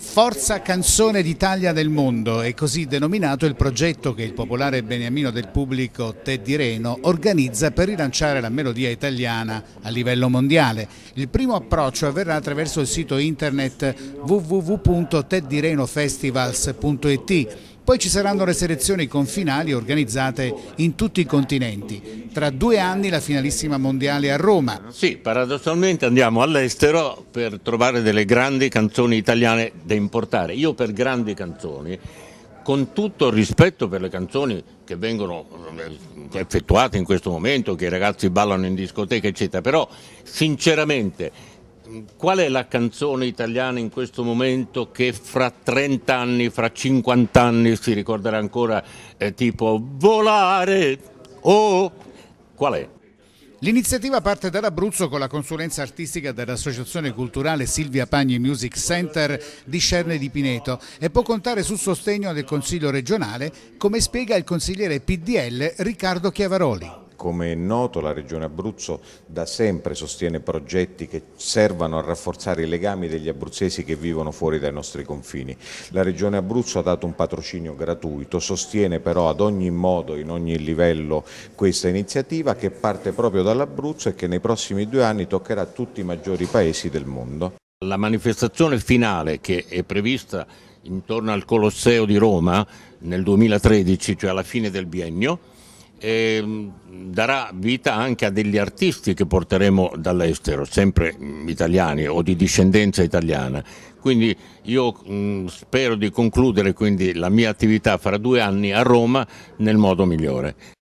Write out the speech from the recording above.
Forza Canzone d'Italia del Mondo è così denominato il progetto che il popolare beniamino del pubblico Teddy Reno organizza per rilanciare la melodia italiana a livello mondiale. Il primo approccio avverrà attraverso il sito internet www.teddyrenofestivals.it poi ci saranno le selezioni con finali organizzate in tutti i continenti tra due anni la finalissima mondiale a Roma. Sì, paradossalmente andiamo all'estero per trovare delle grandi canzoni italiane da importare. Io per grandi canzoni con tutto il rispetto per le canzoni che vengono eh, effettuate in questo momento, che i ragazzi ballano in discoteca, eccetera, però sinceramente qual è la canzone italiana in questo momento che fra 30 anni, fra 50 anni si ricorderà ancora eh, tipo volare o... Oh, qual è? L'iniziativa parte dall'Abruzzo con la consulenza artistica dell'associazione culturale Silvia Pagni Music Center di Cerne di Pineto e può contare sul sostegno del Consiglio regionale, come spiega il consigliere PDL Riccardo Chiavaroli. Come è noto la Regione Abruzzo da sempre sostiene progetti che servano a rafforzare i legami degli abruzzesi che vivono fuori dai nostri confini. La Regione Abruzzo ha dato un patrocinio gratuito, sostiene però ad ogni modo, in ogni livello, questa iniziativa che parte proprio dall'Abruzzo e che nei prossimi due anni toccherà tutti i maggiori paesi del mondo. La manifestazione finale che è prevista intorno al Colosseo di Roma nel 2013, cioè alla fine del biennio, e ehm, darà vita anche a degli artisti che porteremo dall'estero, sempre mm, italiani o di discendenza italiana. Quindi io mh, mm, spero di concludere quindi, la mia attività fra due anni a Roma nel modo migliore.